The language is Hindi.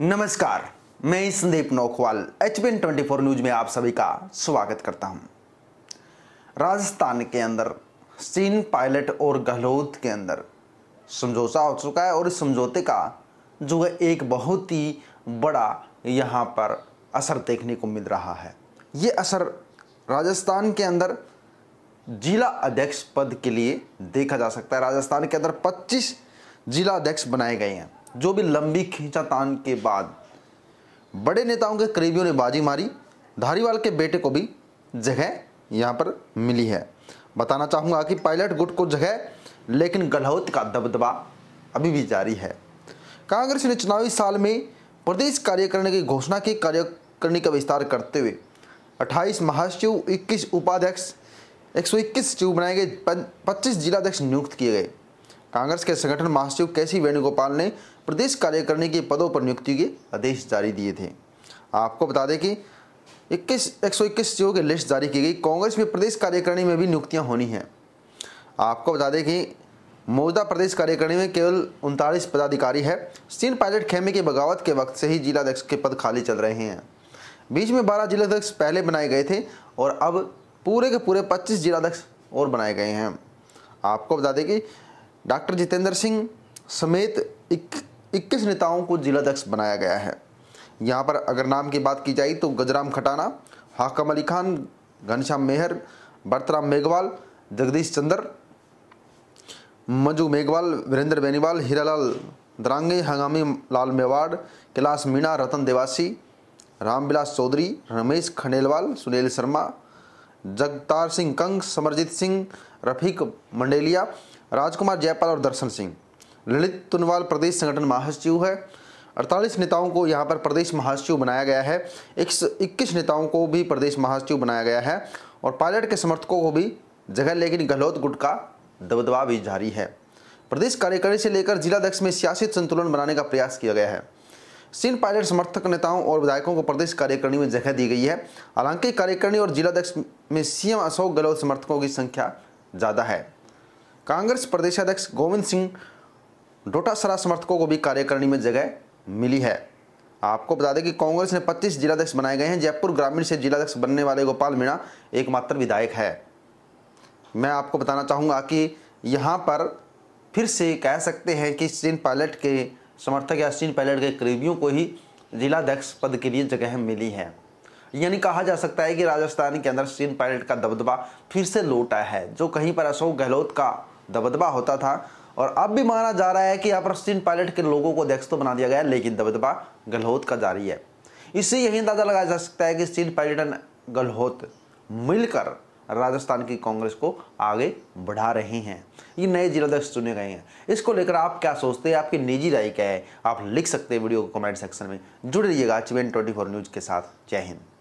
नमस्कार मैं Sandeep Nokhwal H B twenty four news में आप सभी का स्वागत करता हूं राजस्थान के अंदर सीन पायलट और गहलोत के अंदर समझौता हो चुका है और इस समझौते का जो है एक बहुत ही बड़ा यहां पर असर देखने को मिल रहा है ये असर राजस्थान के अंदर जिला अध्यक्ष पद के लिए देखा जा सकता है राजस्थान के अंदर 25 जिला अध्यक्ष बनाए गए हैं जो भी लंबी खींचातान के बाद बड़े नेताओं के करीबियों ने बाजी मारी धारीवाल के बेटे को भी जगह यहाँ पर मिली है बताना चाहूँगा कि पायलट गुट को जगह लेकिन गलहौत का दबदबा अभी भी जारी है कांग्रेस ने चुनावी साल में प्रदेश कार्यकारिणी की घोषणा की कार्यकारिणी का विस्तार करते हुए 28 महासचिव 21 उपाध्यक्ष 121 सचिव बनाए गए 25 जिलाध्यक्ष नियुक्त किए गए कांग्रेस के संगठन महासचिव के सी वेणुगोपाल ने प्रदेश कार्यकारिणी के पदों पर नियुक्ति के आदेश जारी दिए थे आपको बता दें कि इक्कीस एक सौ इक्कीस सीटों की लिस्ट जारी की गई कांग्रेस में प्रदेश कार्यकारिणी में भी नियुक्तियाँ होनी हैं आपको बता दें कि मौजूदा प्रदेश कार्यकारिणी में केवल उनतालीस पदाधिकारी है सीन पायलट खेमे की बगावत के वक्त से ही जिलाध्यक्ष के पद खाली चल रहे हैं बीच में बारह जिलाध्यक्ष पहले बनाए गए थे और अब पूरे के पूरे पच्चीस जिलाध्यक्ष और बनाए गए हैं आपको बता दें कि डॉक्टर जितेंद्र सिंह समेत इक्कीस नेताओं को जिलाध्यक्ष बनाया गया है यहाँ पर अगर नाम की बात की जाए तो गजराम खटाना हाकम अली खान घनश्याम मेहर बरतराम मेघवाल जगदीश चंद्र मंजू मेघवाल वीरेंद्र बेनीवाल हीरालाल दरांगे हंगामी लाल मेवाड़ कैलाश मीणा रतन देवासी रामविलास चौधरी रमेश खंडेलवाल सुनील शर्मा जगतार सिंह कंग समरजीत सिंह रफीक मंडेलिया राजकुमार जयपाल और दर्शन सिंह ललित तुनवाल प्रदेश संगठन महासचिव है अड़तालीस नेताओं को यहाँ पर प्रदेश महासचिव बनाया गया है इक्कीस नेताओं को भी प्रदेश महासचिव बनाया गया है और पायलट के समर्थकों को भी जगह लेकिन गहलोत गुट का दबदबा भी जारी है प्रदेश कार्यकारी से लेकर जिला अध्यक्ष में सियासी संतुलन बनाने का प्रयास किया गया है सिंध पायलट समर्थक नेताओं और विधायकों को प्रदेश कार्यकारिणी में जगह दी गई है हालांकि कार्यकारिणी और जिलाध्यक्ष में सीएम अशोक गहलोत समर्थकों की संख्या ज़्यादा है कांग्रेस प्रदेशाध्यक्ष गोविंद सिंह डोटासरा समर्थकों को भी कार्यकारिणी में जगह मिली है आपको बता दें कि कांग्रेस ने 25 जिलाध्यक्ष बनाए गए हैं जयपुर ग्रामीण से जिलाध्यक्ष बनने वाले गोपाल मीणा एकमात्र विधायक है मैं आपको बताना चाहूँगा कि यहाँ पर फिर से कह सकते हैं कि सचिन पायलट के समर्थक या सचिन पायलट के करीबियों को ही जिलाध्यक्ष पद के लिए जगह मिली है यानी कहा जा सकता है कि राजस्थान के अंदर सचिन पायलट का दबदबा फिर से लौटा है जो कहीं पर अशोक गहलोत का दबदबा होता था और अब भी माना जा रहा है कि यहाँ पर सचिन पायलट के लोगों को अध्यक्ष तो बना दिया गया है लेकिन दबदबा गलहोत का जारी है इससे यही अंदाजा लगाया जा सकता है कि सचिन पायलट एंड गलहोत मिलकर राजस्थान की कांग्रेस को आगे बढ़ा रहे हैं ये नए जिलाध्यक्ष चुने गए हैं इसको लेकर आप क्या सोचते हैं आपकी निजी राय क्या है आप लिख सकते हैं वीडियो को कमेंट सेक्शन में जुड़ रहिएगा चिवेन ट्वेंटी न्यूज़ के साथ जय हिंद